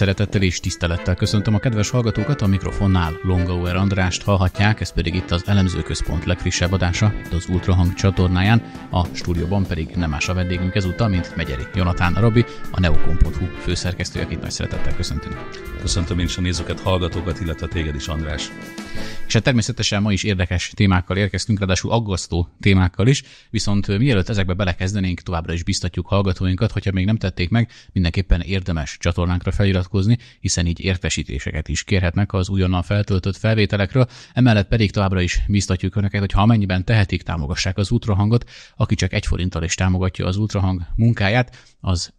szeretettel és tisztelettel köszöntöm a kedves hallgatókat, a mikrofonnál Longauer Andrást hallhatják, ez pedig itt az Elemzőközpont legfrissebb adása, itt az Ultrahang csatornáján, a stúdióban pedig nem más a vendégünk ezúttal, mint Megyeri Jonatán Robi, a neokon.hu főszerkesztője, akit nagy szeretettel köszöntünk. Köszöntöm én is a nézőket, hallgatókat, illetve téged is, András. És hát természetesen ma is érdekes témákkal érkeztünk, ráadásul aggasztó témákkal is, viszont mielőtt ezekbe belekezdenénk, továbbra is biztatjuk hallgatóinkat, hogyha még nem tették meg, mindenképpen érdemes csatornánkra feliratkozni, hiszen így értesítéseket is kérhetnek az újonnan feltöltött felvételekről, emellett pedig továbbra is biztatjuk önöket, hogy ha amennyiben tehetik, támogassák az ultrahangot, aki csak egy forinttal is támogatja az ultrahang munkáját, az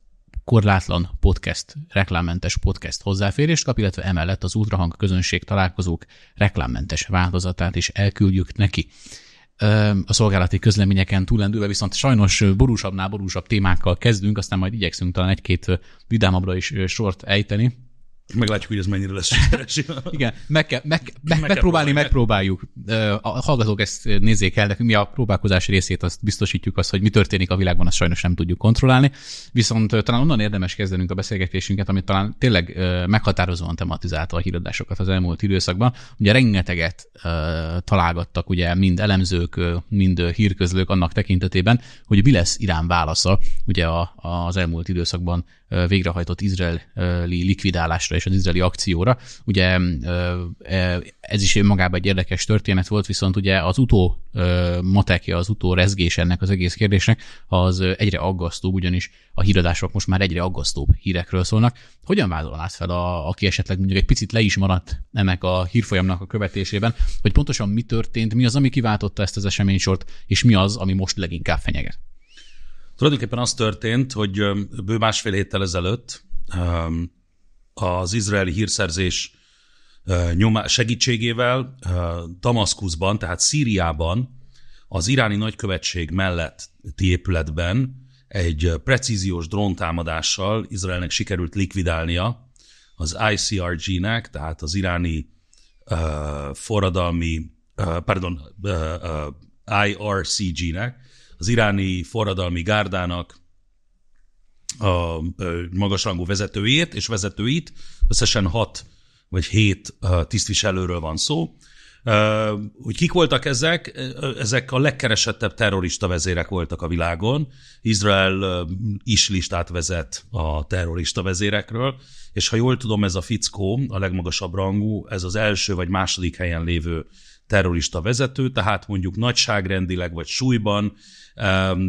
korlátlan podcast, reklámmentes podcast hozzáférést kap, illetve emellett az Ultrahang közönség találkozók reklámmentes változatát is elküldjük neki. A szolgálati közleményeken túlendülve viszont sajnos borúsabbnál borúsabb témákkal kezdünk, aztán majd igyekszünk talán egy-két vidámabbra is sort ejteni Meglátjuk, hogy ez mennyire lesz sikeres. Igen, meg kell, meg, meg, meg kell megpróbálni, megpróbáljuk. A hallgatók ezt nézzék el, nekünk mi a próbálkozás részét azt biztosítjuk, azt, hogy mi történik a világban, azt sajnos nem tudjuk kontrollálni. Viszont talán onnan érdemes kezdenünk a beszélgetésünket, amit talán tényleg meghatározóan tematizálta a híradásokat az elmúlt időszakban. Ugye rengeteget találgattak ugye mind elemzők, mind hírközlők annak tekintetében, hogy mi lesz Irán válasza ugye az elmúlt időszakban végrehajtott izraeli likvidálásra és az izraeli akcióra. Ugye e, ez is önmagában egy érdekes történet volt, viszont ugye az utó matekja, az utó rezgés ennek az egész kérdésnek az egyre aggasztóbb, ugyanis a híradások most már egyre aggasztóbb hírekről szólnak. Hogyan vázolnád fel, a, aki esetleg mondjuk egy picit le is maradt ennek a hírfolyamnak a követésében, hogy pontosan mi történt, mi az, ami kiváltotta ezt az eseménysort, és mi az, ami most leginkább fenyeget? Tulajdonképpen az történt, hogy bő másfél héttel ezelőtt az izraeli hírszerzés segítségével Damaszkuszban, tehát Szíriában az iráni nagykövetség melletti épületben egy precíziós dróntámadással Izraelnek sikerült likvidálnia az ICRG-nek, tehát az iráni uh, forradalmi, uh, pardon, uh, uh, IRCG-nek, az iráni forradalmi gárdának a magasrangú vezetőjét és vezetőit, összesen hat vagy hét tisztviselőről van szó. Hogy kik voltak ezek? Ezek a legkeresettebb terrorista vezérek voltak a világon. Izrael is listát vezet a terrorista vezérekről, és ha jól tudom, ez a fickó, a legmagasabb rangú, ez az első vagy második helyen lévő terrorista vezető, tehát mondjuk nagyságrendileg vagy súlyban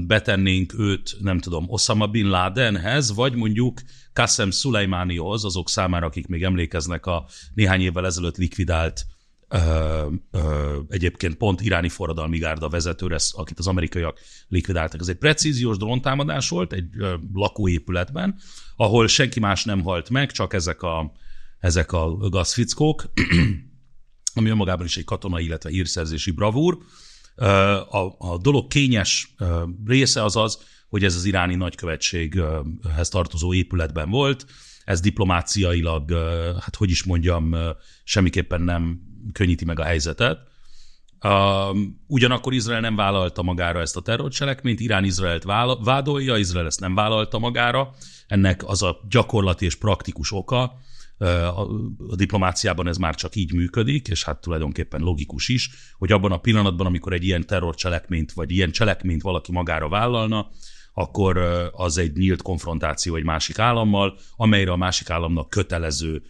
betennénk őt, nem tudom, Osama Bin Ladenhez, vagy mondjuk Qasem Szulajmánihoz, azok számára, akik még emlékeznek a néhány évvel ezelőtt likvidált Ö, ö, egyébként pont iráni forradalmi gárda vezetőre, akit az amerikaiak likvidáltak. Ez egy precíziós dróntámadás volt egy ö, lakóépületben, ahol senki más nem halt meg, csak ezek a, ezek a gazfickók. ami önmagában is egy katonai, illetve írszerzési bravúr. A, a dolog kényes része az az, hogy ez az iráni nagykövetséghez tartozó épületben volt, ez diplomáciailag, hát hogy is mondjam, semmiképpen nem könnyíti meg a helyzetet. Ugyanakkor Izrael nem vállalta magára ezt a terrorcselekményt, Irán Izraelt vádolja, Izrael ezt nem vállalta magára, ennek az a gyakorlati és praktikus oka, a diplomáciában ez már csak így működik, és hát tulajdonképpen logikus is, hogy abban a pillanatban, amikor egy ilyen terrorcselekményt, vagy ilyen cselekményt valaki magára vállalna, akkor az egy nyílt konfrontáció egy másik állammal, amelyre a másik államnak kötelező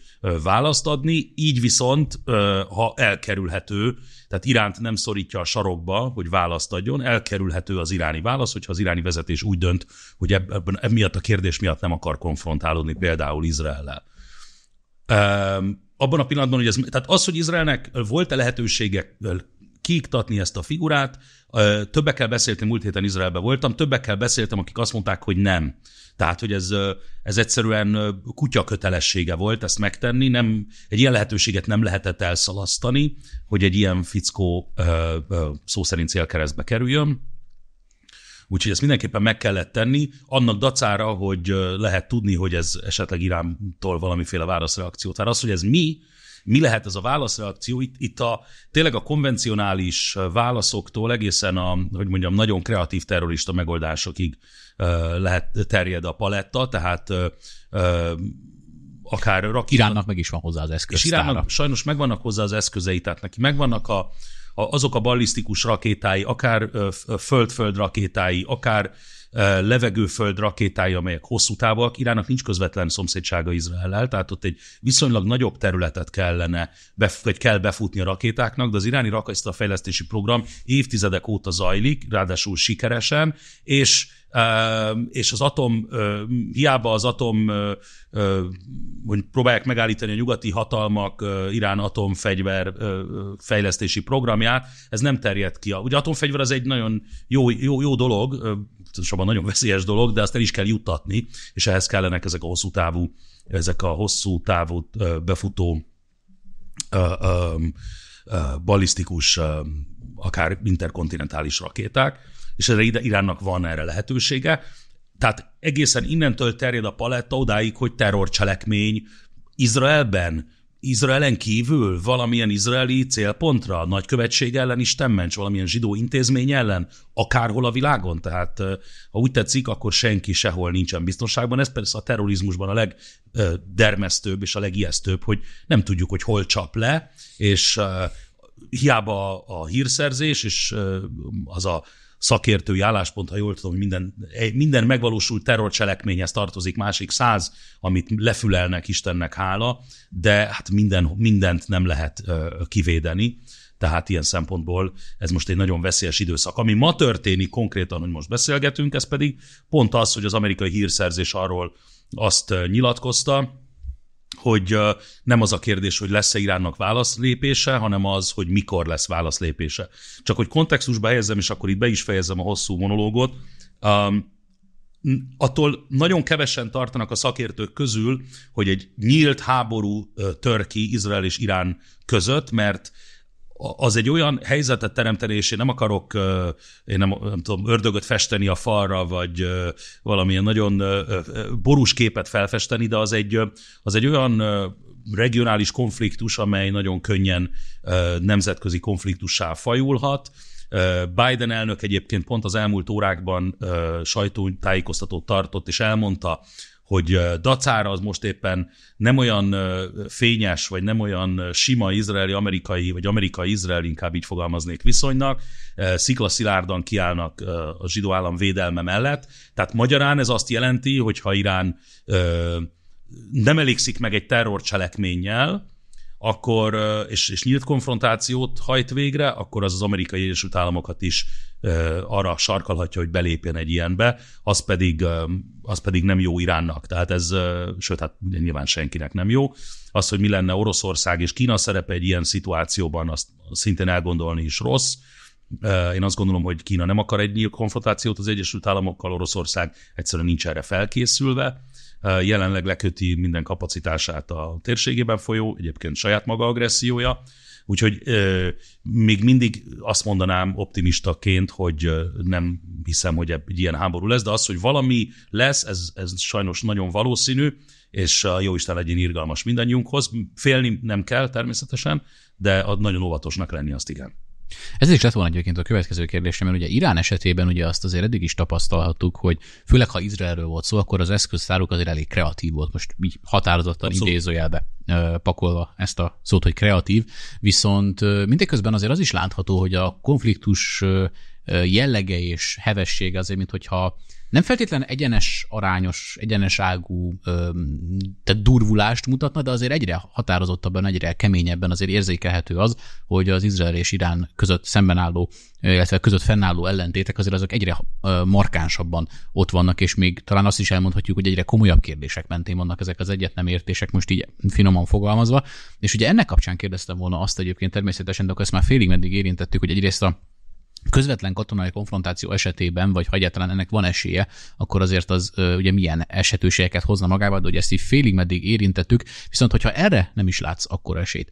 választ adni. Így viszont, ha elkerülhető, tehát Iránt nem szorítja a sarokba, hogy választ adjon, elkerülhető az iráni válasz, hogyha az iráni vezetés úgy dönt, hogy ebben, miatt a kérdés miatt nem akar konfrontálódni például Izraellel abban a pillanatban, hogy ez, tehát az, hogy Izraelnek volt-e lehetősége kiiktatni ezt a figurát, többekkel beszéltem, múlt héten Izraelben voltam, többekkel beszéltem, akik azt mondták, hogy nem. Tehát, hogy ez, ez egyszerűen kutya kötelessége volt ezt megtenni, nem, egy ilyen lehetőséget nem lehetett elszalasztani, hogy egy ilyen fickó szó szerint célkeresztbe kerüljön. Úgyhogy ezt mindenképpen meg kellett tenni, annak dacára, hogy lehet tudni, hogy ez esetleg Irántól valamiféle válaszreakció. Tehát az, hogy ez mi, mi lehet ez a válaszreakció, itt, itt a, tényleg a konvencionális válaszoktól egészen a, hogy mondjam, nagyon kreatív terrorista megoldásokig lehet terjed a paletta, tehát akár rakit. Iránnak meg is van hozzá az eszköz. És Iránnak sajnos megvannak hozzá az eszközei, tehát neki megvannak a, azok a ballisztikus rakétái, akár föld-föld rakétái, akár levegőföld rakétái, amelyek hosszú távok, Iránnak nincs közvetlen szomszédsága Izraellel, tehát ott egy viszonylag nagyobb területet kellene, vagy kell befutni a rakétáknak, de az iráni rakétafejlesztési program évtizedek óta zajlik, ráadásul sikeresen, és és az atom, hiába az atom, hogy próbálják megállítani a nyugati hatalmak Irán atomfegyver fejlesztési programját, ez nem terjed ki. Ugye atomfegyver az egy nagyon jó, jó, jó dolog, tudatosan nagyon veszélyes dolog, de azt el is kell juttatni, és ehhez kellenek ezek a hosszú távú, ezek a hosszú távú befutó balisztikus, akár interkontinentális rakéták, és erre Iránnak van erre lehetősége. Tehát egészen innentől terjed a paletta odáig, hogy terrorcselekmény Izraelben, Izraelen kívül valamilyen izraeli célpontra, nagykövetség ellen, is temmencs, valamilyen zsidó intézmény ellen, akárhol a világon. Tehát ha úgy tetszik, akkor senki sehol nincsen biztonságban. Ez persze a terrorizmusban a legdermesztőbb és a legijesztőbb, hogy nem tudjuk, hogy hol csap le, és hiába a hírszerzés és az a szakértői álláspont, ha jól tudom, hogy minden, minden megvalósult terrorcselekményhez tartozik másik száz, amit lefülelnek, Istennek hála, de hát minden, mindent nem lehet kivédeni. Tehát ilyen szempontból ez most egy nagyon veszélyes időszak. Ami ma történik konkrétan, hogy most beszélgetünk, ez pedig pont az, hogy az amerikai hírszerzés arról azt nyilatkozta, hogy nem az a kérdés, hogy lesz-e Iránnak válaszlépése, hanem az, hogy mikor lesz válaszlépése. Csak hogy kontextusba helyezzem, és akkor itt be is fejezem a hosszú monológot, um, attól nagyon kevesen tartanak a szakértők közül, hogy egy nyílt háború tör ki Izrael és Irán között, mert az egy olyan helyzetet teremteni, és én nem akarok, én nem, nem tudom, ördögöt festeni a falra, vagy valamilyen nagyon borús képet felfesteni, de az egy, az egy olyan regionális konfliktus, amely nagyon könnyen nemzetközi konfliktussá fajulhat. Biden elnök egyébként pont az elmúlt órákban sajtótájékoztatót tartott, és elmondta, hogy dacára az most éppen nem olyan fényes, vagy nem olyan sima izraeli-amerikai, vagy amerikai-izraeli, inkább így fogalmaznék viszonynak, sziklaszilárdan kiállnak a zsidó állam védelme mellett. Tehát magyarán ez azt jelenti, hogy ha Irán nem elégszik meg egy terrorcselekménnyel, akkor, és, és nyílt konfrontációt hajt végre, akkor az az amerikai Egyesült Államokat is arra sarkalhatja, hogy belépjen egy ilyenbe, az pedig, az pedig nem jó Iránnak. Tehát ez, sőt, hát nyilván senkinek nem jó. Az, hogy mi lenne Oroszország és Kína szerepe egy ilyen szituációban, azt szintén elgondolni is rossz. Én azt gondolom, hogy Kína nem akar egy nyílt konfrontációt az Egyesült Államokkal, Oroszország egyszerűen nincs erre felkészülve jelenleg leköti minden kapacitását a térségében folyó, egyébként saját maga agressziója, Úgyhogy ö, még mindig azt mondanám optimistaként, hogy nem hiszem, hogy egy ilyen háború lesz, de az, hogy valami lesz, ez, ez sajnos nagyon valószínű, és a isten legyen irgalmas mindannyiunkhoz. Félni nem kell természetesen, de nagyon óvatosnak lenni azt igen. Ez is lett volna egyébként a következő kérdésem, mert ugye Irán esetében ugye azt azért eddig is tapasztalhattuk, hogy főleg ha Izraelről volt szó, akkor az eszköztáruk azért elég kreatív volt, most így határozottan Abszolút. idézőjelbe pakolva ezt a szót, hogy kreatív, viszont mindeközben azért az is látható, hogy a konfliktus jellege és hevessége azért, mint hogyha nem feltétlenül egyenes arányos, egyeneságú tehát durvulást mutatna, de azért egyre határozottabban, egyre keményebben azért érzékelhető az, hogy az Izrael és Irán között szemben álló, illetve között fennálló ellentétek azért azok egyre markánsabban ott vannak, és még talán azt is elmondhatjuk, hogy egyre komolyabb kérdések mentén vannak ezek az egyet nem értések, most így finoman fogalmazva. És ugye ennek kapcsán kérdeztem volna azt egyébként természetesen, de akkor ezt már félig meddig érintettük, hogy egyrészt a közvetlen katonai konfrontáció esetében, vagy ha egyáltalán ennek van esélye, akkor azért az ugye milyen esetőségeket hozna magával, de hogy ezt így félig meddig érintettük, viszont hogyha erre nem is látsz akkor esélyt,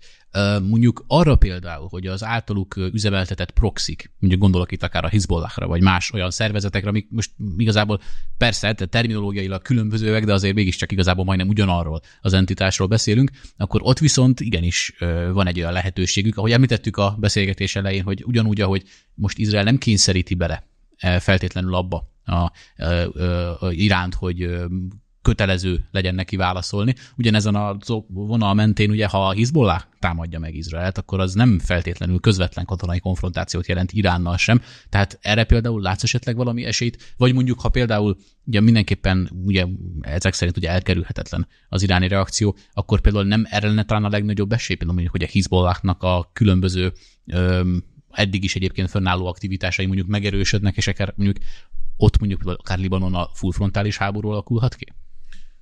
mondjuk arra például, hogy az általuk üzemeltetett proxik, mondjuk gondolok itt akár a Hezbollahra vagy más olyan szervezetekre, amik most igazából persze terminológiailag különbözőek, de azért mégiscsak igazából majdnem ugyanarról az entitásról beszélünk, akkor ott viszont igenis van egy olyan lehetőségük, ahogy említettük a beszélgetés elején, hogy ugyanúgy, ahogy most Izrael nem kényszeríti bele e, feltétlenül abba a, a, e, a, e, a iránt, hogy kötelező legyen neki válaszolni. Ugyanezen a vonal mentén, ugye, ha a Hezbollah támadja meg Izraelt, akkor az nem feltétlenül közvetlen katonai konfrontációt jelent Iránnal sem. Tehát erre például látsz esetleg valami esélyt, vagy mondjuk, ha például ugye mindenképpen ugye ezek szerint ugye elkerülhetetlen az iráni reakció, akkor például nem erre lenne talán a legnagyobb esély, például mondjuk, hogy a Hezbollahnak a különböző öm, eddig is egyébként fönnálló aktivitásai mondjuk megerősödnek, és akár mondjuk ott mondjuk akár Libanon a full frontális háború alakulhat ki?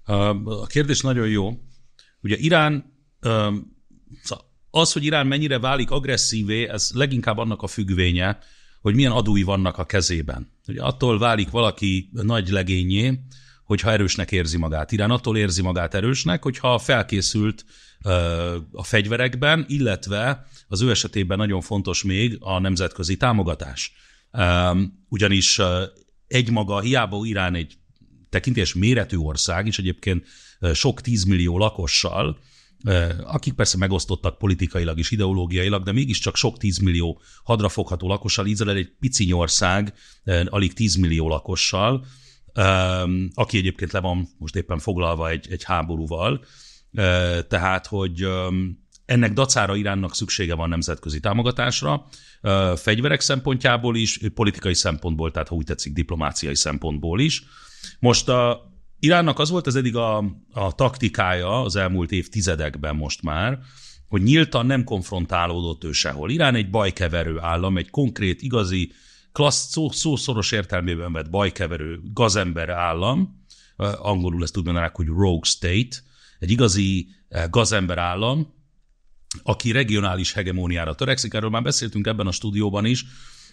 A kérdés nagyon jó. Ugye Irán, szóval az, hogy Irán mennyire válik agresszívé, ez leginkább annak a függvénye, hogy milyen adói vannak a kezében. Ugye attól válik valaki nagy legényé, hogyha erősnek érzi magát. Irán attól érzi magát erősnek, hogyha felkészült a fegyverekben, illetve az ő esetében nagyon fontos még a nemzetközi támogatás. Ugyanis egymaga, hiába Irán egy tekintés méretű ország, és egyébként sok tízmillió lakossal, akik persze megosztottak politikailag és ideológiailag, de mégiscsak sok tízmillió hadrafogható lakossal, Izrael egy pici ország, alig tízmillió lakossal, aki egyébként le van most éppen foglalva egy, egy háborúval, tehát, hogy ennek dacára Iránnak szüksége van nemzetközi támogatásra, fegyverek szempontjából is, politikai szempontból, tehát ha úgy tetszik, diplomáciai szempontból is. Most a Iránnak az volt az eddig a, a taktikája az elmúlt évtizedekben most már, hogy nyíltan nem konfrontálódott ő sehol. Irán egy bajkeverő állam, egy konkrét, igazi klassz szó, szó szoros értelmében vett bajkeverő, gazember állam, angolul ezt tudnának, hogy rogue state, egy igazi eh, gazember állam, aki regionális hegemóniára törekszik, erről már beszéltünk ebben a stúdióban is,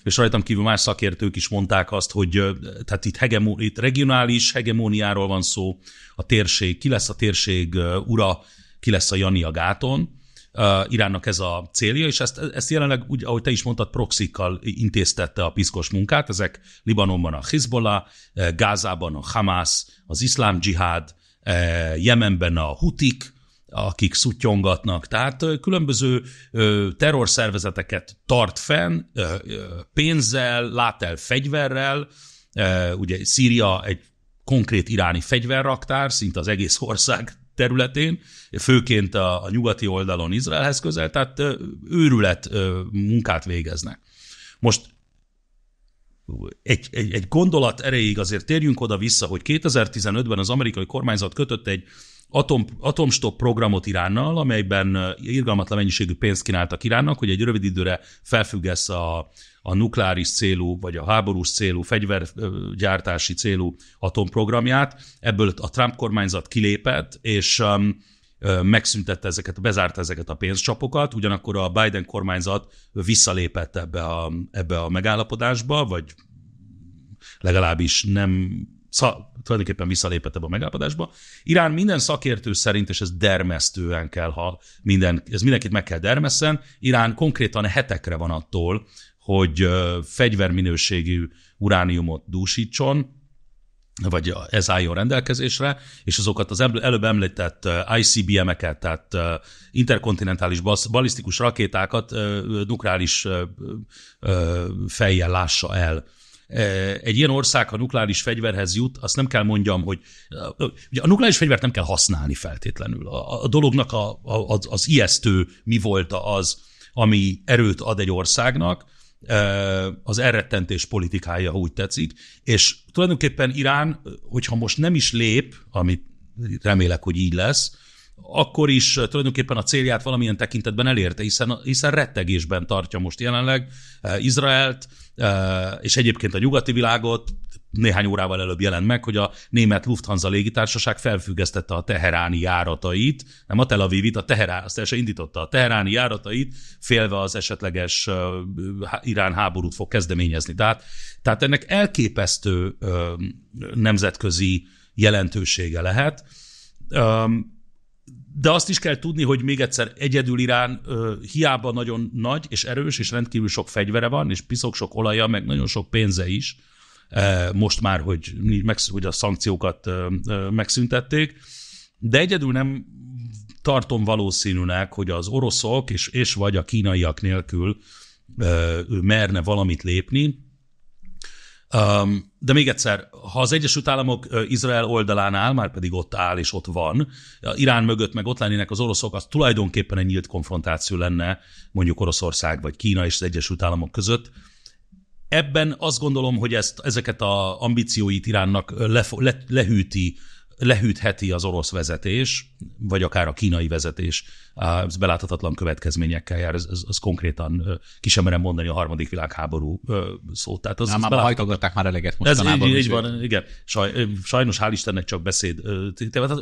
és rajtam kívül más szakértők is mondták azt, hogy tehát itt, hegemó, itt regionális hegemóniáról van szó, a térség, ki lesz a térség ura, ki lesz a Jani a gáton, Iránnak ez a célja, és ezt, ezt jelenleg, úgy, ahogy te is mondtad, proxikkal intéztette a piszkos munkát. Ezek Libanonban a Hezbollah, Gázában a Hamas, az iszlám dzsihád, Jemenben a Hutik, akik szutyongatnak. Tehát különböző terrorszervezeteket tart fenn, pénzzel, lát el fegyverrel, ugye Szíria egy konkrét iráni fegyverraktár, szinte az egész ország területén, főként a, a nyugati oldalon Izraelhez közel, tehát őrület munkát végeznek. Most egy, egy, egy gondolat erejéig azért térjünk oda-vissza, hogy 2015-ben az amerikai kormányzat kötött egy atom, atomstop programot Iránnal, amelyben eh, irgalmatlan mennyiségű pénzt kínáltak Iránnak, hogy egy rövid időre felfüggesz a, a nukleáris célú, vagy a háborús célú, fegyvergyártási eh, célú atomprogramját. Ebből a Trump kormányzat kilépett, és um, eh, megszüntette ezeket, bezárta ezeket a pénzcsapokat, ugyanakkor a Biden kormányzat visszalépett ebbe a, ebbe a megállapodásba, vagy legalábbis nem szá- tulajdonképpen visszalépett ebbe a megállapodásba. Irán minden szakértő szerint, és ez dermesztően kell, ha minden, ez mindenkit meg kell dermeszen, Irán konkrétan hetekre van attól, hogy fegyverminőségű urániumot dúsítson, vagy ez álljon rendelkezésre, és azokat az előbb említett ICBM-eket, tehát interkontinentális balisztikus rakétákat nukleáris fejjel lássa el egy ilyen ország, ha nukleáris fegyverhez jut, azt nem kell mondjam, hogy ugye a nukleáris fegyvert nem kell használni feltétlenül. A, a dolognak a, a, az, az ijesztő mi volt az, ami erőt ad egy országnak, az elrettentés politikája, ha úgy tetszik, és tulajdonképpen Irán, hogyha most nem is lép, amit remélek, hogy így lesz, akkor is eh, tulajdonképpen a célját valamilyen tekintetben elérte, hiszen, hiszen rettegésben tartja most jelenleg eh, Izraelt, eh, és egyébként a nyugati világot, néhány órával előbb jelent meg, hogy a német Lufthansa légitársaság felfüggesztette a teheráni járatait, nem a Tel Avivit, a teherán, azt el indította a teheráni járatait, félve az esetleges Irán háborút fog kezdeményezni. Tehát, tehát ennek elképesztő nemzetközi jelentősége lehet. Ehm, de azt is kell tudni, hogy még egyszer egyedül Irán ö, hiába nagyon nagy és erős, és rendkívül sok fegyvere van, és piszok sok olaja, meg nagyon sok pénze is, e, most már, hogy, meg, hogy a szankciókat ö, ö, megszüntették, de egyedül nem tartom valószínűnek, hogy az oroszok és, és vagy a kínaiak nélkül ö, ő merne valamit lépni, de még egyszer, ha az Egyesült Államok Izrael oldalán áll, már pedig ott áll és ott van, Irán mögött meg ott lennének az oroszok, az tulajdonképpen egy nyílt konfrontáció lenne mondjuk Oroszország vagy Kína és az Egyesült Államok között. Ebben azt gondolom, hogy ezt, ezeket a ambícióit Iránnak le, le, lehűti lehűtheti az orosz vezetés, vagy akár a kínai vezetés, ez beláthatatlan következményekkel jár, ez, ez, ez konkrétan ki sem merem mondani a harmadik világháború szót. Tehát az, Na, már hajtogatták már eleget most Ez így, így van, igen. Saj, sajnos hál' Istennek csak beszéd.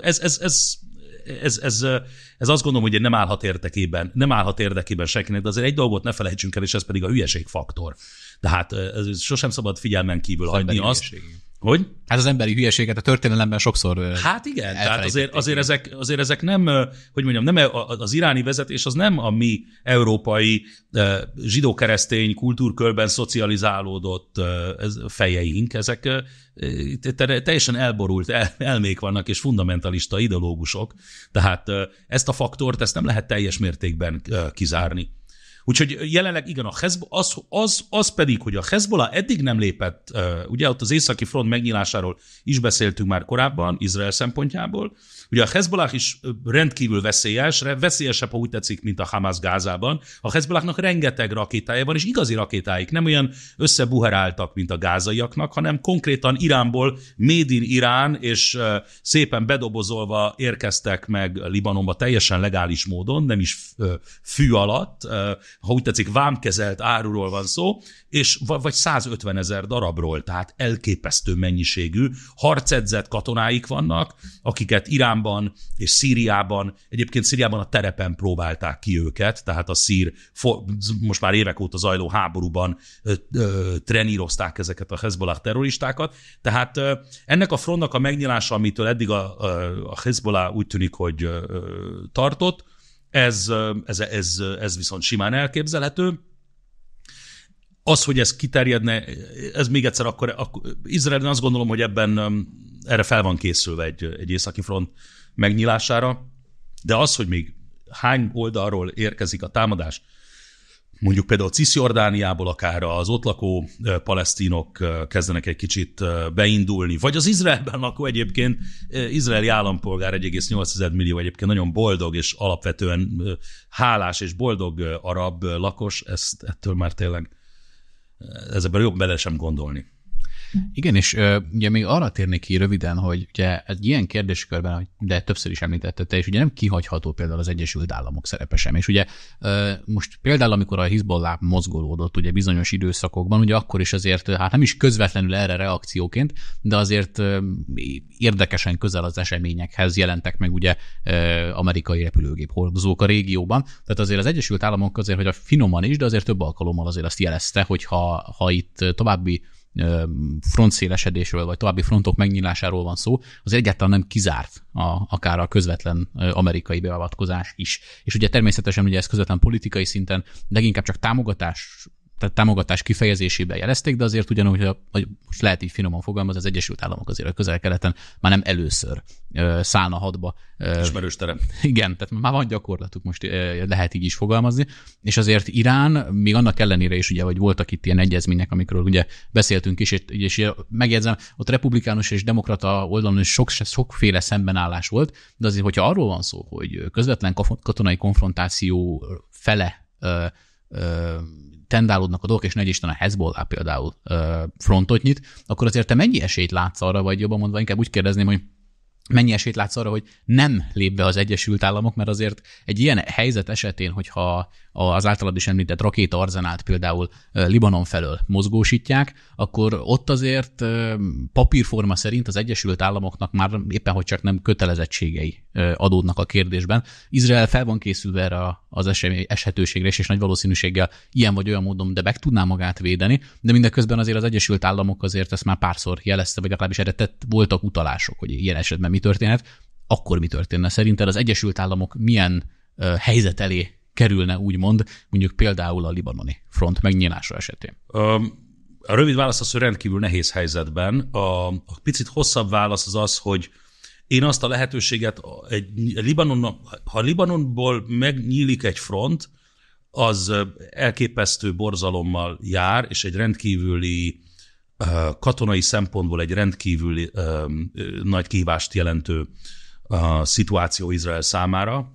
Ez, ez, ez, ez, ez, ez azt gondolom, hogy nem állhat érdekében, nem állhat érdekében senkinek, de azért egy dolgot ne felejtsünk el, és ez pedig a hülyeség faktor. Tehát ez sosem szabad figyelmen kívül hagyni azt, hogy? Hát az emberi hülyeséget a történelemben sokszor. Hát igen, tehát azért, azért, ezek, azért ezek nem, hogy mondjam, nem e- az iráni vezetés az nem a mi európai zsidó-keresztény kultúrkörben szocializálódott fejeink, ezek teljesen elborult el, elmék vannak, és fundamentalista ideológusok, tehát ezt a faktort, ezt nem lehet teljes mértékben kizárni. Úgyhogy jelenleg igen, a Hezbo, az, az, az pedig, hogy a Hezbollah eddig nem lépett, ugye ott az északi front megnyilásáról is beszéltünk már korábban, Izrael szempontjából, Ugye a Hezbollah is rendkívül veszélyes, veszélyesebb, ha úgy tetszik, mint a Hamas Gázában. A Hezbollahnak rengeteg rakétája van, és igazi rakétáik, nem olyan összebuheráltak, mint a gázaiaknak, hanem konkrétan Iránból, Made in Irán, és szépen bedobozolva érkeztek meg Libanonba teljesen legális módon, nem is fű alatt, ha úgy tetszik, vámkezelt áruról van szó, és vagy 150 ezer darabról, tehát elképesztő mennyiségű harcedzett katonáik vannak, akiket Irán Iránban és Szíriában, egyébként Szíriában a terepen próbálták ki őket, tehát a szír, most már évek óta zajló háborúban ö, ö, trenírozták ezeket a Hezbollah terroristákat, tehát ö, ennek a frontnak a megnyilása, amitől eddig a, a Hezbollah úgy tűnik, hogy ö, tartott, ez, ez, ez, ez viszont simán elképzelhető. Az, hogy ez kiterjedne, ez még egyszer akkor, akkor Izraelben azt gondolom, hogy ebben erre fel van készülve egy, egy északi front megnyilására, de az, hogy még hány oldalról érkezik a támadás, mondjuk például Cisjordániából akár az ott lakó palesztinok kezdenek egy kicsit beindulni, vagy az Izraelben lakó egyébként, izraeli állampolgár 1,8 millió egyébként nagyon boldog és alapvetően hálás és boldog arab lakos, ezt ettől már tényleg ezzel jobb bele sem gondolni. Igen, és uh, ugye még arra térnék ki röviden, hogy ugye egy ilyen kérdéskörben, de többször is említette te, és ugye nem kihagyható például az Egyesült Államok szerepe sem. És ugye uh, most például, amikor a Hizbollah mozgolódott ugye bizonyos időszakokban, ugye akkor is azért, hát nem is közvetlenül erre reakcióként, de azért uh, érdekesen közel az eseményekhez jelentek meg ugye uh, amerikai repülőgép hordozók a régióban. Tehát azért az Egyesült Államok azért, hogy a finoman is, de azért több alkalommal azért azt jelezte, hogy ha, ha itt további frontszélesedésről, vagy további frontok megnyilásáról van szó, az egyáltalán nem kizárt a, akár a közvetlen amerikai beavatkozás is. És ugye természetesen ugye ez közvetlen politikai szinten de inkább csak támogatás tehát támogatás kifejezésében jelezték, de azért ugyanúgy, hogy, a, most lehet így finoman fogalmazni, az Egyesült Államok azért a közel-keleten már nem először ö, szállna hadba. Ö, Ismerős terem. Igen, tehát már van gyakorlatuk, most ö, lehet így is fogalmazni. És azért Irán, még annak ellenére is, ugye, hogy voltak itt ilyen egyezmények, amikről ugye beszéltünk is, és, és megjegyzem, ott republikánus és demokrata oldalon is sok, sokféle szembenállás volt, de azért, hogyha arról van szó, hogy közvetlen katonai konfrontáció fele ö, tendálódnak a dolgok, és negy Isten a Hezbollah például frontot nyit, akkor azért te mennyi esélyt látsz arra, vagy jobban mondva, inkább úgy kérdezném, hogy mennyi esélyt látsz arra, hogy nem lép be az Egyesült Államok, mert azért egy ilyen helyzet esetén, hogyha az általad is említett rakétaarzenált például Libanon felől mozgósítják, akkor ott azért papírforma szerint az Egyesült Államoknak már éppen hogy csak nem kötelezettségei adódnak a kérdésben. Izrael fel van készülve erre az eshetőségre, és, nagy valószínűséggel ilyen vagy olyan módon, de meg tudná magát védeni, de mindeközben azért az Egyesült Államok azért ezt már párszor jelezte, vagy legalábbis erre tett, voltak utalások, hogy ilyen esetben mi történhet. Akkor mi történne? Szerinted az Egyesült Államok milyen helyzet elé kerülne, úgymond, mondjuk például a libanoni front megnyilása esetén? Um, a rövid válasz az, hogy rendkívül nehéz helyzetben. A, a picit hosszabb válasz az az, hogy én azt a lehetőséget, egy, Libanon, ha Libanonból megnyílik egy front, az elképesztő borzalommal jár, és egy rendkívüli katonai szempontból egy rendkívüli nagy kihívást jelentő szituáció Izrael számára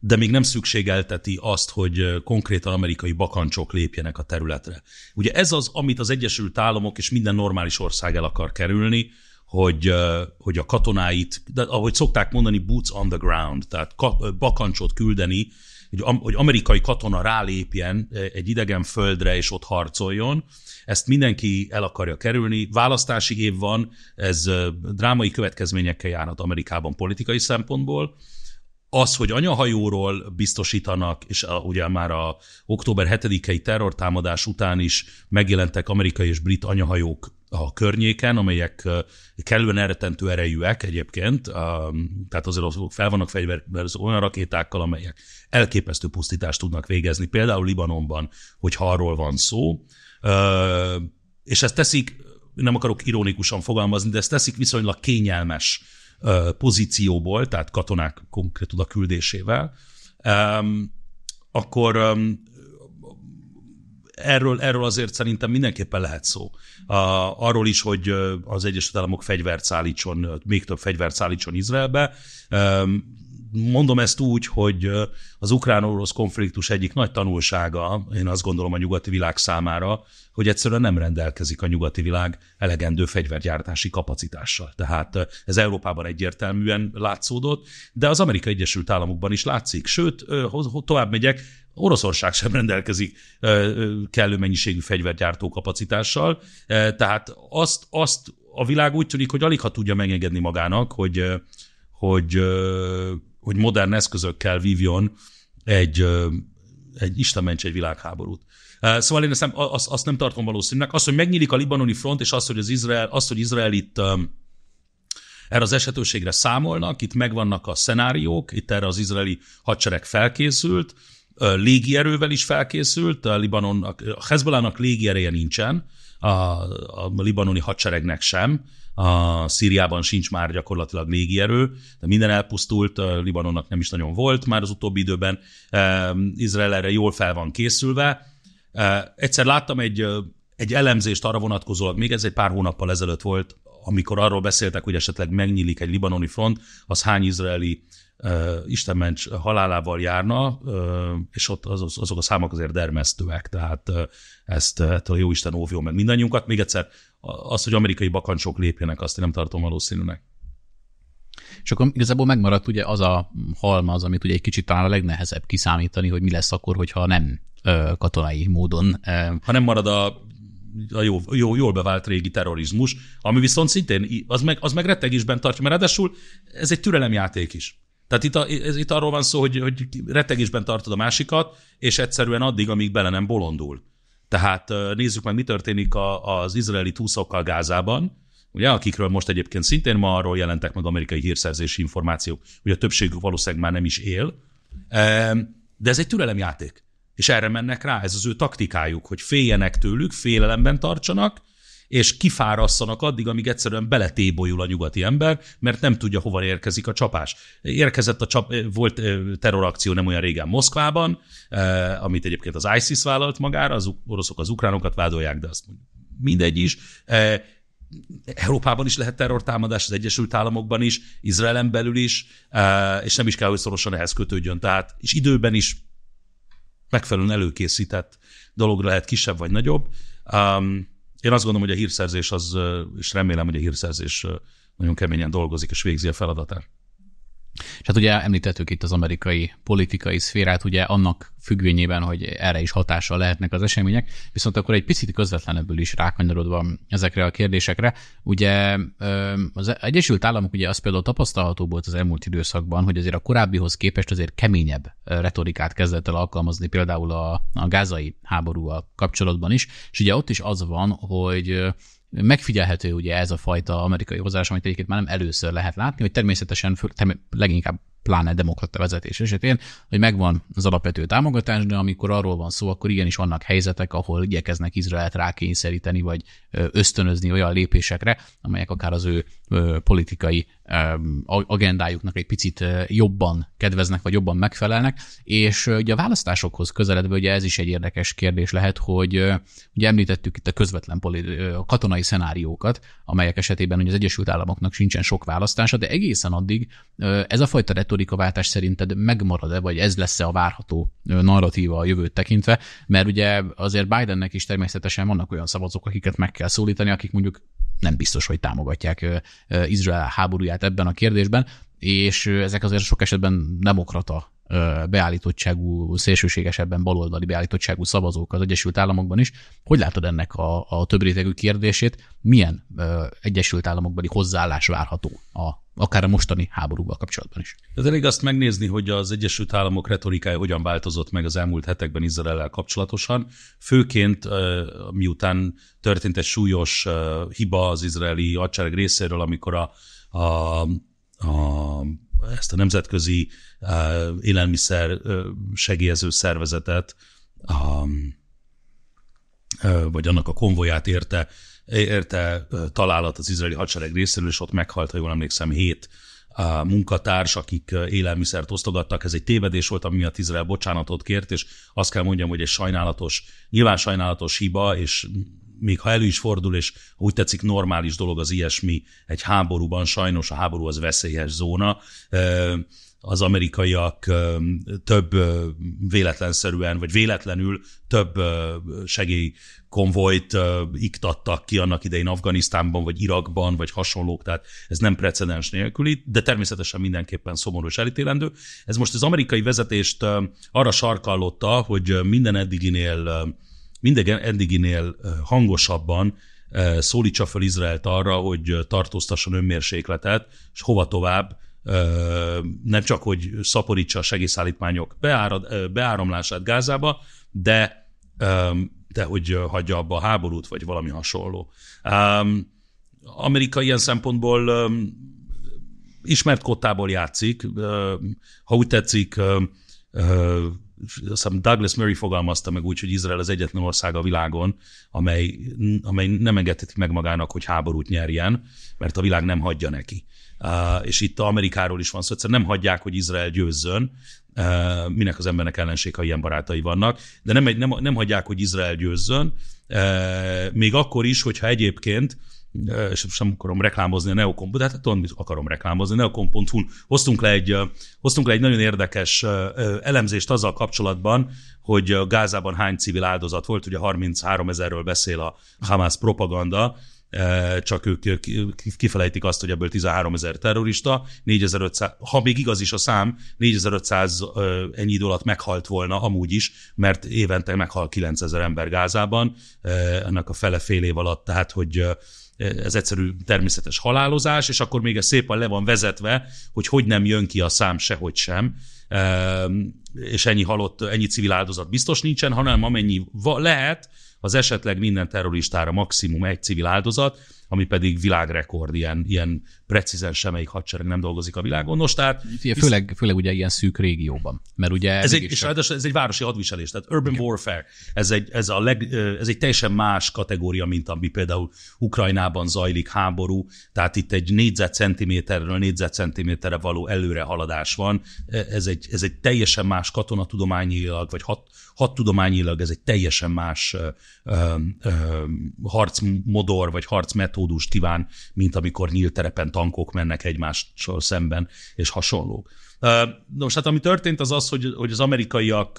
de még nem szükségelteti azt, hogy konkrétan amerikai bakancsok lépjenek a területre. Ugye ez az, amit az Egyesült Államok és minden normális ország el akar kerülni, hogy, hogy a katonáit, de ahogy szokták mondani, boots on the ground, tehát bakancsot küldeni, hogy amerikai katona rálépjen egy idegen földre és ott harcoljon, ezt mindenki el akarja kerülni. Választási év van, ez drámai következményekkel járhat Amerikában politikai szempontból, az, hogy anyahajóról biztosítanak, és a, ugye már a október 7-i terrortámadás után is megjelentek amerikai és brit anyahajók a környéken, amelyek kellően eretentő erejűek egyébként, tehát azért azok fel vannak fegyverezve olyan rakétákkal, amelyek elképesztő pusztítást tudnak végezni, például Libanonban, hogyha arról van szó, és ezt teszik, nem akarok ironikusan fogalmazni, de ezt teszik viszonylag kényelmes pozícióból, tehát katonák konkrétul a küldésével, akkor erről, erről azért szerintem mindenképpen lehet szó. Arról is, hogy az Egyesült Államok fegyvert szállítson, még több fegyvert szállítson Izraelbe mondom ezt úgy, hogy az ukrán-orosz konfliktus egyik nagy tanulsága, én azt gondolom a nyugati világ számára, hogy egyszerűen nem rendelkezik a nyugati világ elegendő fegyvergyártási kapacitással. Tehát ez Európában egyértelműen látszódott, de az Amerikai Egyesült Államokban is látszik. Sőt, tovább megyek, Oroszország sem rendelkezik kellő mennyiségű fegyvergyártó kapacitással, tehát azt, azt a világ úgy tűnik, hogy alig ha tudja megengedni magának, hogy, hogy hogy modern eszközökkel vívjon egy, egy Isten ments egy világháborút. Szóval én ezt nem, azt, azt nem tartom valószínűnek. Az, hogy megnyílik a libanoni front, és az, hogy, az Izrael, az, hogy Izrael itt erre az esetőségre számolnak, itt megvannak a szenáriók, itt erre az izraeli hadsereg felkészült, légierővel is felkészült, a libanonnak, a Hezbollának légiereje nincsen, a, a libanoni hadseregnek sem, a Szíriában sincs már gyakorlatilag légierő, de minden elpusztult, Libanonnak nem is nagyon volt már az utóbbi időben, Izrael erre jól fel van készülve. Egyszer láttam egy, egy elemzést arra vonatkozóan, még ez egy pár hónappal ezelőtt volt, amikor arról beszéltek, hogy esetleg megnyílik egy libanoni front, az hány izraeli Isten ments halálával járna, és ott azok a számok azért dermesztőek, tehát ezt ettől a Isten óvjon meg mindannyiunkat. Még egyszer, az, hogy amerikai bakancsok lépjenek, azt én nem tartom valószínűnek. És akkor igazából megmaradt ugye az a halmaz, amit ugye egy kicsit talán a legnehezebb kiszámítani, hogy mi lesz akkor, hogyha nem katonai módon. ha nem marad a a jó, jó, jól bevált régi terrorizmus, ami viszont szintén, az meg, az meg rettegésben tartja, mert ráadásul ez egy türelemjáték is. Tehát itt, a, ez, itt arról van szó, hogy, hogy retegésben tartod a másikat, és egyszerűen addig, amíg bele nem bolondul. Tehát nézzük meg, mi történik a, az izraeli túszokkal Gázában, ugye, akikről most egyébként szintén ma arról jelentek meg amerikai hírszerzési információk, hogy a többségük valószínűleg már nem is él. De ez egy türelemjáték. És erre mennek rá, ez az ő taktikájuk, hogy féljenek tőlük, félelemben tartsanak, és kifárasszanak addig, amíg egyszerűen beletébolyul a nyugati ember, mert nem tudja, hova érkezik a csapás. Érkezett a csap, eh, volt eh, terrorakció nem olyan régen Moszkvában, eh, amit egyébként az ISIS vállalt magára, az oroszok az ukránokat vádolják, de azt mindegy is. Európában is lehet terrortámadás, az Egyesült Államokban is, Izraelen belül is, és nem is kell, hogy szorosan ehhez kötődjön. Tehát, és időben is megfelelően előkészített dologra lehet kisebb vagy nagyobb. Um, én azt gondolom, hogy a hírszerzés az, és remélem, hogy a hírszerzés nagyon keményen dolgozik és végzi a feladatát. És hát ugye említettük itt az amerikai politikai szférát, ugye annak függvényében, hogy erre is hatással lehetnek az események, viszont akkor egy picit közvetlenebbül is rákanyarodva ezekre a kérdésekre. Ugye az Egyesült Államok ugye az például tapasztalható volt az elmúlt időszakban, hogy azért a korábbihoz képest azért keményebb retorikát kezdett el alkalmazni például a, a gázai háborúval kapcsolatban is, és ugye ott is az van, hogy megfigyelhető ugye ez a fajta amerikai hozás, amit egyébként már nem először lehet látni, hogy természetesen leginkább pláne demokrata vezetés esetén, hogy megvan az alapvető támogatás, de amikor arról van szó, akkor igenis vannak helyzetek, ahol igyekeznek Izraelt rákényszeríteni, vagy ösztönözni olyan lépésekre, amelyek akár az ő politikai agendájuknak egy picit jobban kedveznek, vagy jobban megfelelnek, és ugye a választásokhoz közeledve ugye ez is egy érdekes kérdés lehet, hogy ugye említettük itt a közvetlen a katonai szenáriókat, amelyek esetében ugye az Egyesült Államoknak sincsen sok választása, de egészen addig ez a fajta retorika váltás szerinted megmarad-e, vagy ez lesz-e a várható narratíva a jövőt tekintve? Mert ugye azért Bidennek is természetesen vannak olyan szavazók, akiket meg kell szólítani, akik mondjuk nem biztos, hogy támogatják Izrael háborúját ebben a kérdésben, és ezek azért sok esetben demokrata beállítottságú, szélsőségesebben baloldali beállítottságú szavazók az Egyesült Államokban is. Hogy látod ennek a, a több rétegű kérdését? Milyen ö, Egyesült Államokbeli hozzáállás várható a, akár a mostani háborúval kapcsolatban is? Ez elég azt megnézni, hogy az Egyesült Államok retorikája hogyan változott meg az elmúlt hetekben izrael kapcsolatosan, főként ö, miután történt egy súlyos ö, hiba az izraeli hadsereg részéről, amikor a, a, a ezt a nemzetközi élelmiszer segélyező szervezetet, a, vagy annak a konvoját érte, érte találat az izraeli hadsereg részéről, és ott meghalt, ha jól emlékszem, hét a munkatárs, akik élelmiszert osztogattak. Ez egy tévedés volt, ami miatt Izrael bocsánatot kért, és azt kell mondjam, hogy egy sajnálatos, nyilván sajnálatos hiba, és még ha elő is fordul, és úgy tetszik, normális dolog az ilyesmi egy háborúban, sajnos a háború az veszélyes zóna, az amerikaiak több véletlenszerűen, vagy véletlenül több segélykonvojt iktattak ki annak idején Afganisztánban, vagy Irakban, vagy hasonlók, tehát ez nem precedens nélküli, de természetesen mindenképpen szomorú és elítélendő. Ez most az amerikai vezetést arra sarkallotta, hogy minden eddiginél minden eddiginél hangosabban szólítsa fel Izraelt arra, hogy tartóztasson önmérsékletet, és hova tovább, nem csak, hogy szaporítsa a segélyszállítmányok beárad, beáramlását Gázába, de, de hogy hagyja abba a háborút, vagy valami hasonló. Amerika ilyen szempontból ismert kottából játszik, ha úgy tetszik, azt hiszem Douglas Murray fogalmazta meg úgy, hogy Izrael az egyetlen ország a világon, amely, amely nem engedheti meg magának, hogy háborút nyerjen, mert a világ nem hagyja neki. Uh, és itt Amerikáról is van szó, egyszerűen nem hagyják, hogy Izrael győzzön, uh, minek az embernek ellenség, ha ilyen barátai vannak, de nem, nem, nem hagyják, hogy Izrael győzzön, uh, még akkor is, hogyha egyébként és most nem akarom reklámozni a Neokon, de hát mit akarom reklámozni, neokon.hu-n hoztunk le, egy, hoztunk le egy nagyon érdekes elemzést azzal kapcsolatban, hogy Gázában hány civil áldozat volt, ugye 33 ezerről beszél a Hamas propaganda, csak ők kifelejtik azt, hogy ebből 13 ezer terrorista, 4500, ha még igaz is a szám, 4500 ennyi idő alatt meghalt volna amúgy is, mert évente meghal 9000 ember Gázában, ennek a fele fél év alatt, tehát hogy ez egyszerű természetes halálozás, és akkor még ez szépen le van vezetve, hogy hogy nem jön ki a szám sehogy sem, ehm, és ennyi halott, ennyi civil áldozat biztos nincsen, hanem amennyi lehet, az esetleg minden terroristára maximum egy civil áldozat, ami pedig világrekord, ilyen, ilyen precízen semmelyik hadsereg nem dolgozik a világon. Nos, tehát... Fie, főleg, főleg ugye ilyen szűk régióban, mert ugye... Ez egy, és ráadásul ez egy városi hadviselés, tehát urban igen. warfare, ez egy, ez, a leg, ez egy teljesen más kategória, mint ami például Ukrajnában zajlik háború, tehát itt egy négyzetcentiméterről négyzetcentiméterre való előrehaladás van, e- ez egy, ez egy teljesen más katonatudományilag, vagy hat, hat tudományilag ez egy teljesen más ö, ö, ö, harcmodor, vagy harcmetódus metódus tiván, mint amikor nyílt terepen tankok mennek egymással szemben, és hasonlók. Nos, hát ami történt az az, hogy, hogy az amerikaiak,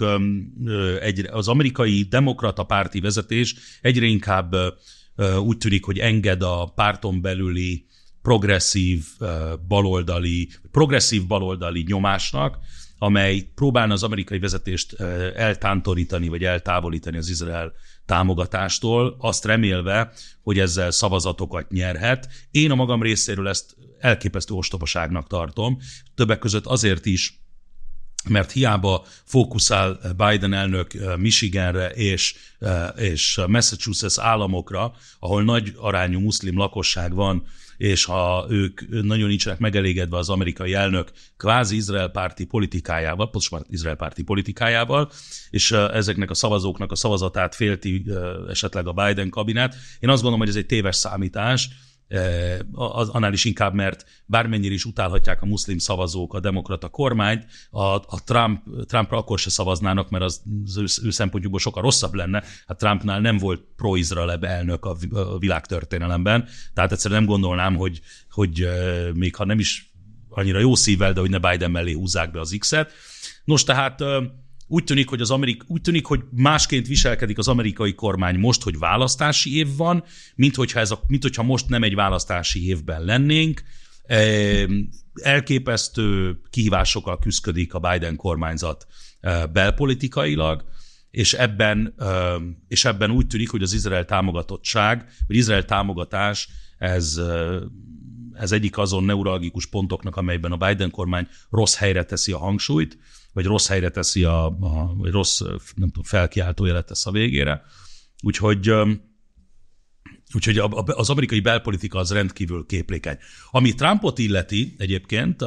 az amerikai demokrata párti vezetés egyre inkább úgy tűnik, hogy enged a párton belüli progresszív baloldali, progresszív baloldali nyomásnak, amely próbálna az amerikai vezetést eltántorítani, vagy eltávolítani az Izrael támogatástól, azt remélve, hogy ezzel szavazatokat nyerhet. Én a magam részéről ezt elképesztő ostobaságnak tartom, többek között azért is, mert hiába fókuszál Biden elnök Michiganre és, és Massachusetts államokra, ahol nagy arányú muszlim lakosság van, és ha ők nagyon nincsenek megelégedve az amerikai elnök kvázi Izrael párti politikájával, pontosan Izrael párti politikájával, és ezeknek a szavazóknak a szavazatát félti esetleg a Biden kabinet. Én azt gondolom, hogy ez egy téves számítás, az, annál is inkább, mert bármennyire is utálhatják a muszlim szavazók a demokrata kormányt, a, a Trump, Trumpra akkor se szavaznának, mert az, az ő, ő szempontjukból sokkal rosszabb lenne. Hát Trumpnál nem volt pro-izraelebb elnök a, a világtörténelemben, tehát egyszerűen nem gondolnám, hogy, hogy még ha nem is annyira jó szívvel, de hogy ne Biden mellé húzzák be az X-et. Nos, tehát úgy tűnik, hogy az Amerik- úgy tűnik, hogy másként viselkedik az amerikai kormány most, hogy választási év van, mint hogyha, ez a, mint hogyha most nem egy választási évben lennénk. Elképesztő kihívásokkal küzdik a Biden kormányzat eh, belpolitikailag és ebben, és ebben úgy tűnik, hogy az Izrael támogatottság, vagy Izrael támogatás, ez, eh, ez egyik azon neuralgikus pontoknak, amelyben a Biden kormány rossz helyre teszi a hangsúlyt, vagy rossz helyre teszi, a, a vagy rossz nem tudom, felkiáltó jelet tesz a végére. Úgyhogy Úgyhogy az amerikai belpolitika az rendkívül képlékeny. Ami Trumpot illeti egyébként,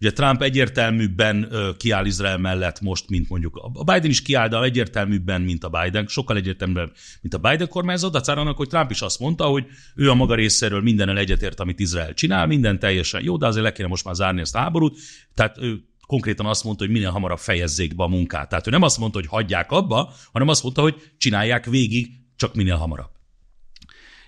ugye Trump egyértelműbben kiáll Izrael mellett most, mint mondjuk a Biden is kiáll, de egyértelműbben, mint a Biden, sokkal egyértelműbben, mint a Biden kormányzat, dacára annak, hogy Trump is azt mondta, hogy ő a maga részéről mindenen egyetért, amit Izrael csinál, minden teljesen jó, de azért le kéne most már zárni ezt a háborút, tehát ő konkrétan azt mondta, hogy minél hamarabb fejezzék be a munkát. Tehát ő nem azt mondta, hogy hagyják abba, hanem azt mondta, hogy csinálják végig, csak minél hamarabb.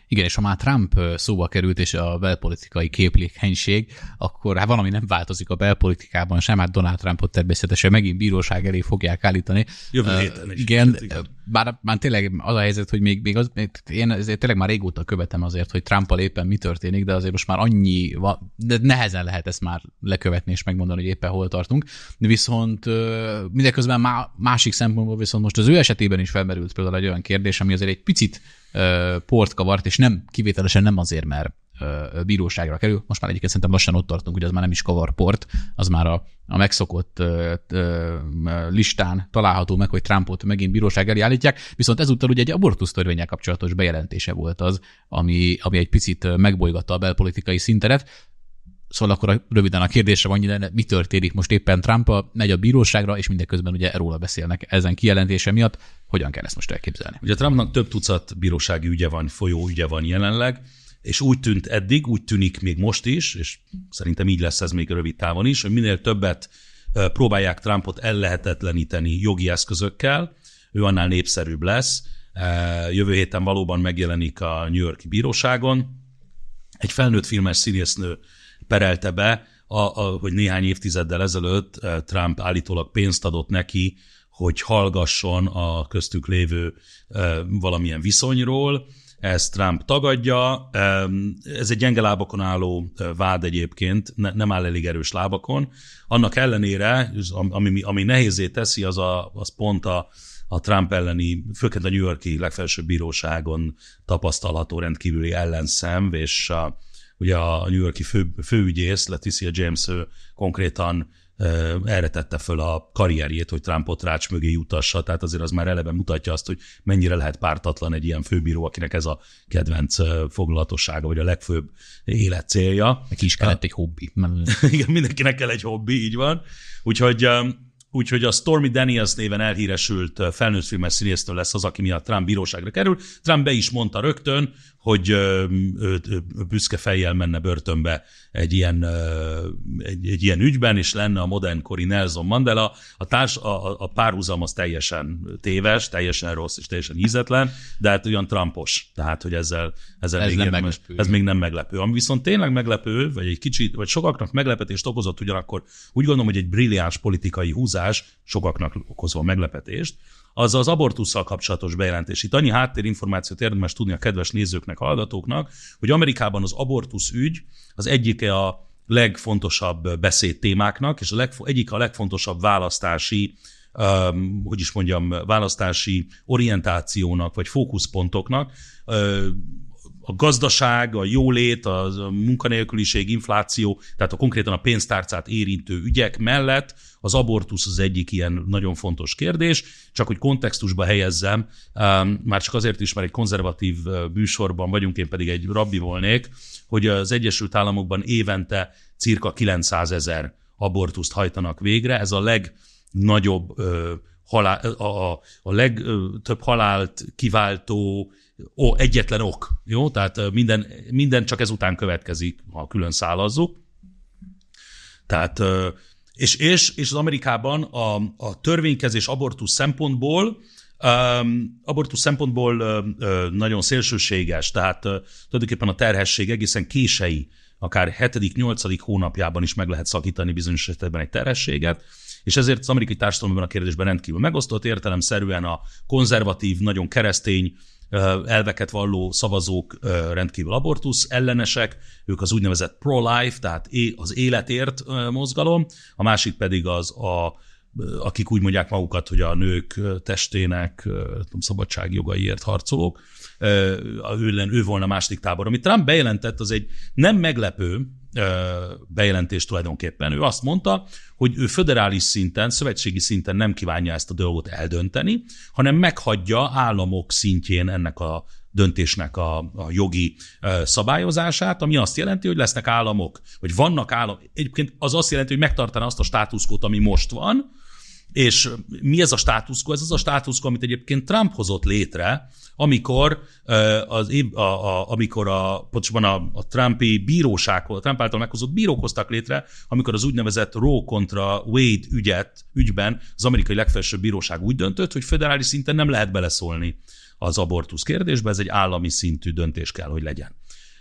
Igen, és ha már Trump szóba került, és a belpolitikai képlékenység, akkor hát valami nem változik a belpolitikában sem, hát Donald Trumpot természetesen megint bíróság elé fogják állítani. Jövő héten is. Igen, hát bár, igen. Bár, már tényleg az a helyzet, hogy még, még az, én azért tényleg már régóta követem azért, hogy Trump éppen mi történik, de azért most már annyi, de nehezen lehet ezt már lekövetni és megmondani, hogy éppen hol tartunk. Viszont mindeközben má, másik szempontból viszont most az ő esetében is felmerült például egy olyan kérdés, ami azért egy picit port kavart, és nem kivételesen nem azért, mert bíróságra kerül. Most már egyébként szerintem lassan ott tartunk, hogy az már nem is kavar port, az már a, a megszokott ö, ö, listán található meg, hogy Trumpot megint bíróság elé állítják, viszont ezúttal ugye egy abortusz törvényel kapcsolatos bejelentése volt az, ami, ami egy picit megbolygatta a belpolitikai szinteret. Szóval akkor röviden a kérdésre van, hogy mi történik most éppen Trump a, megy a bíróságra, és mindeközben ugye róla beszélnek ezen kijelentése miatt. Hogyan kell ezt most elképzelni? Ugye Trumpnak több tucat bírósági ügye van, folyó ügye van jelenleg, és úgy tűnt eddig, úgy tűnik még most is, és szerintem így lesz ez még rövid távon is, hogy minél többet próbálják Trumpot ellehetetleníteni jogi eszközökkel, ő annál népszerűbb lesz. Jövő héten valóban megjelenik a New Yorki bíróságon. Egy felnőtt filmes színésznő perelte be, a, a, hogy néhány évtizeddel ezelőtt eh, Trump állítólag pénzt adott neki, hogy hallgasson a köztük lévő e, valamilyen viszonyról. Ezt Trump tagadja. Eh, ez egy gyenge lábakon álló vád egyébként, ne, nem áll elég erős lábakon. Annak ellenére, ami, ami nehézé teszi, az, a, az pont a, a Trump elleni, főként a New Yorki legfelsőbb bíróságon tapasztalható rendkívüli ellenszem, és a, Ugye a New Yorki fő, főügyész, Leticia James, ő konkrétan erre tette föl a karrierjét, hogy Trumpot rács mögé jutassa, tehát azért az már eleve mutatja azt, hogy mennyire lehet pártatlan egy ilyen főbíró, akinek ez a kedvenc foglalatossága, vagy a legfőbb élet célja. Neki is kellett egy hobbi. Igen, mindenkinek kell egy hobbi, így van. Úgyhogy Úgyhogy a Stormy Daniels néven elhíresült felnőtt filmes színésztől lesz az, aki miatt Trump bíróságra kerül. Trump be is mondta rögtön, hogy ö, ö, büszke fejjel menne börtönbe egy ilyen, ö, egy, egy ilyen ügyben, és lenne a modern kori Nelson Mandela. A, társ, a, a párhuzam az teljesen téves, teljesen rossz és teljesen ízetlen, de hát olyan trampos, tehát hogy ezzel, ezzel ez, még nem meglepő. ez még nem meglepő. Ami viszont tényleg meglepő, vagy egy kicsit, vagy sokaknak meglepetést okozott ugyanakkor, úgy gondolom, hogy egy brilliáns politikai húzás sokaknak okozva meglepetést, az az abortussal kapcsolatos bejelentés. Itt annyi háttérinformációt érdemes tudni a kedves nézőknek, hallgatóknak, hogy Amerikában az abortusz ügy az egyike a legfontosabb beszédtémáknak, és a legf- egyik a legfontosabb választási, um, hogy is mondjam, választási orientációnak, vagy fókuszpontoknak. Um, a gazdaság, a jólét, a munkanélküliség, infláció, tehát a konkrétan a pénztárcát érintő ügyek mellett az abortusz az egyik ilyen nagyon fontos kérdés, csak hogy kontextusba helyezzem, már csak azért is, mert egy konzervatív bűsorban vagyunk, én pedig egy rabbi volnék, hogy az Egyesült Államokban évente cirka 900 ezer abortuszt hajtanak végre, ez a legnagyobb a, a, a legtöbb halált kiváltó ó, egyetlen ok, jó? Tehát minden, minden csak ezután következik, ha külön szállazzuk. Tehát, és, és, és az Amerikában a, a törvénykezés abortusz szempontból Um, abortusz szempontból um, nagyon szélsőséges, tehát uh, tulajdonképpen a terhesség egészen kései, akár 7.-8. hónapjában is meg lehet szakítani bizonyos esetben egy terhességet, és ezért az amerikai társadalomban a kérdésben rendkívül megosztott értelemszerűen a konzervatív, nagyon keresztény elveket valló szavazók rendkívül abortusz ellenesek, ők az úgynevezett pro-life, tehát az életért mozgalom, a másik pedig az a akik úgy mondják magukat, hogy a nők testének tudom, szabadságjogaiért harcolók, ő, ő volna a második tábor. Amit Trump bejelentett, az egy nem meglepő, bejelentés tulajdonképpen. Ő azt mondta, hogy ő föderális szinten, szövetségi szinten nem kívánja ezt a dolgot eldönteni, hanem meghagyja államok szintjén ennek a döntésnek a, a jogi szabályozását, ami azt jelenti, hogy lesznek államok, vagy vannak államok. Egyébként az azt jelenti, hogy megtartaná azt a státuszkót, ami most van, és mi ez a státuszkó? Ez az a státuszkó, amit egyébként Trump hozott létre, amikor, az, a, a, amikor a, pontosabban a, a Trumpi bírósághoz, a Trump által meghozott bírók hoztak létre, amikor az úgynevezett Roe kontra Wade ügyet, ügyben az amerikai legfelsőbb bíróság úgy döntött, hogy federális szinten nem lehet beleszólni az abortusz kérdésbe, ez egy állami szintű döntés kell, hogy legyen.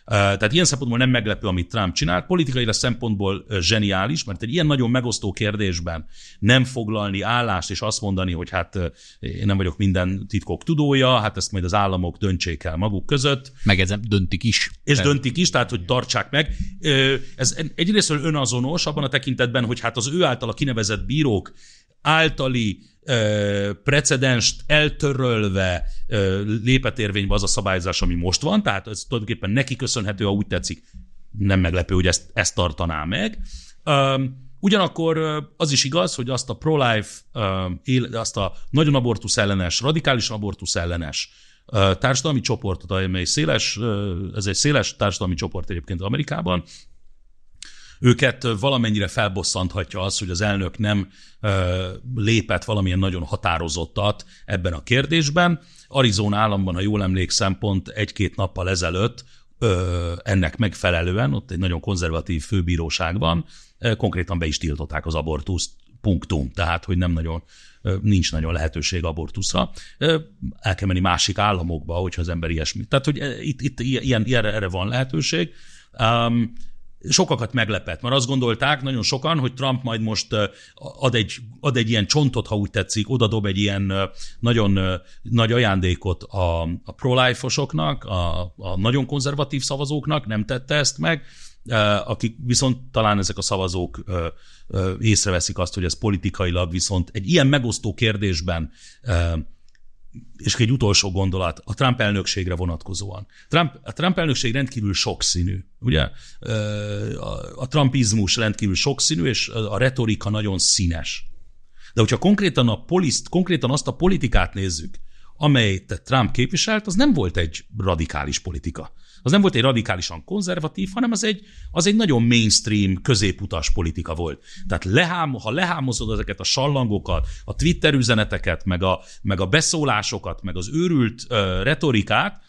Tehát ilyen szempontból nem meglepő, amit Trump csinált. Politikai szempontból zseniális, mert egy ilyen nagyon megosztó kérdésben nem foglalni állást és azt mondani, hogy hát én nem vagyok minden titkok tudója, hát ezt majd az államok döntsék el maguk között. Meg ezen döntik is. És döntik is, tehát hogy tartsák meg. Ez egyrészt önazonos abban a tekintetben, hogy hát az ő által a kinevezett bírók általi ö, precedenst eltörölve ö, lépett érvénybe az a szabályzás, ami most van, tehát ez tulajdonképpen neki köszönhető, ha úgy tetszik, nem meglepő, hogy ezt, ezt tartaná meg. Ö, Ugyanakkor az is igaz, hogy azt a pro-life, azt a nagyon abortusz ellenes, radikális abortusz ellenes társadalmi csoportot, amely széles, ez egy széles társadalmi csoport egyébként Amerikában, őket valamennyire felbosszanthatja az, hogy az elnök nem lépett valamilyen nagyon határozottat ebben a kérdésben. Arizona államban, ha jól emlékszem, pont egy-két nappal ezelőtt ennek megfelelően, ott egy nagyon konzervatív főbíróság van, konkrétan be is tiltották az abortuszt, punktum, tehát hogy nem nagyon nincs nagyon lehetőség abortuszra. El kell menni másik államokba, hogyha az ember ilyesmi. Tehát, hogy itt, itt ilyen, ilyen, erre van lehetőség sokakat meglepett, mert azt gondolták nagyon sokan, hogy Trump majd most ad egy, ad egy ilyen csontot, ha úgy tetszik, oda dob egy ilyen nagyon nagy ajándékot a, a pro life a, a nagyon konzervatív szavazóknak, nem tette ezt meg, akik viszont talán ezek a szavazók észreveszik azt, hogy ez politikailag viszont egy ilyen megosztó kérdésben és egy utolsó gondolat a Trump elnökségre vonatkozóan. Trump, a Trump elnökség rendkívül sokszínű, ugye? A trumpizmus rendkívül sokszínű, és a retorika nagyon színes. De hogyha konkrétan, a poliszt, konkrétan azt a politikát nézzük, amelyet Trump képviselt, az nem volt egy radikális politika. Az nem volt egy radikálisan konzervatív, hanem az egy, az egy nagyon mainstream középutas politika volt. Tehát lehám, ha lehámozod ezeket a sallangokat, a Twitter üzeneteket, meg a, meg a beszólásokat, meg az őrült ö, retorikát,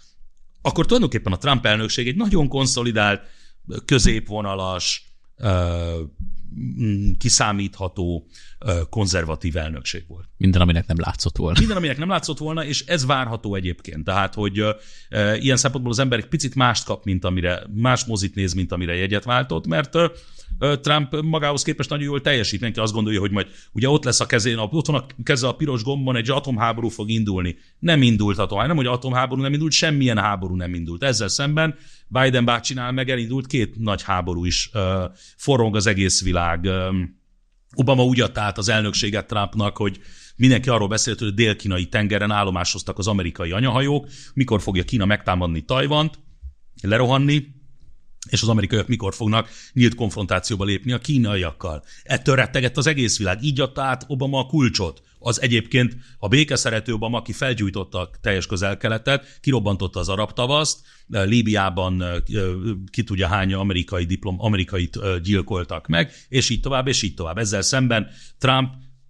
akkor tulajdonképpen a Trump elnökség egy nagyon konszolidált, középvonalas, uh, Mm, kiszámítható konzervatív elnökség volt. Minden, aminek nem látszott volna. Minden, aminek nem látszott volna, és ez várható egyébként. Tehát, hogy ilyen szempontból az ember egy picit mást kap, mint amire, más mozit néz, mint amire jegyet váltott, mert Trump magához képest nagyon jól teljesít. Mindenki azt gondolja, hogy majd ugye ott lesz a kezén, ott van a keze a piros gombon, egy atomháború fog indulni. Nem indult atom, nem, hogy atomháború nem indult, semmilyen háború nem indult. Ezzel szemben Biden bácsinál meg elindult két nagy háború is, forrong az egész világ. Obama úgy adta át az elnökséget Trumpnak, hogy mindenki arról beszélt, hogy a dél-kínai tengeren állomásoztak az amerikai anyahajók, mikor fogja Kína megtámadni Tajvant, lerohanni, és az amerikaiak mikor fognak nyílt konfrontációba lépni a kínaiakkal. Ettől rettegett az egész világ, így adta át Obama a kulcsot. Az egyébként a békeszerető Obama, aki felgyújtotta a teljes közelkeletet, kirobbantotta az arab tavaszt, eh, Líbiában eh, eh, ki tudja hány amerikai diplom, amerikait gyilkoltak meg, és így tovább, és így tovább. Ezzel szemben Trump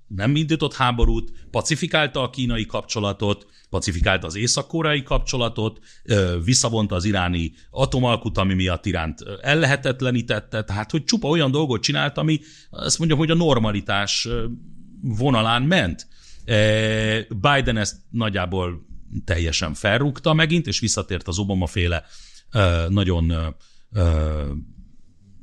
nem indított háborút, pacifikálta a kínai kapcsolatot, pacifikálta az észak-koreai kapcsolatot, visszavonta az iráni atomalkut, ami miatt iránt ellehetetlenítette, tehát hogy csupa olyan dolgot csinált, ami azt mondjam, hogy a normalitás vonalán ment. Biden ezt nagyjából teljesen felrúgta megint, és visszatért az Obama-féle nagyon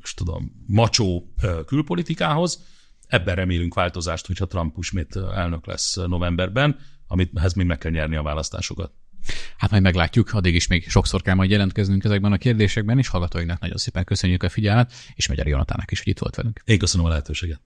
és tudom, macsó külpolitikához, Ebben remélünk változást, hogyha Trump ismét elnök lesz novemberben, amit amithez még meg kell nyerni a választásokat. Hát majd meglátjuk, addig is még sokszor kell majd jelentkeznünk ezekben a kérdésekben, és hallgatóinknak nagyon szépen köszönjük a figyelmet, és Megyeri Jonatának is, hogy itt volt velünk. Én köszönöm a lehetőséget.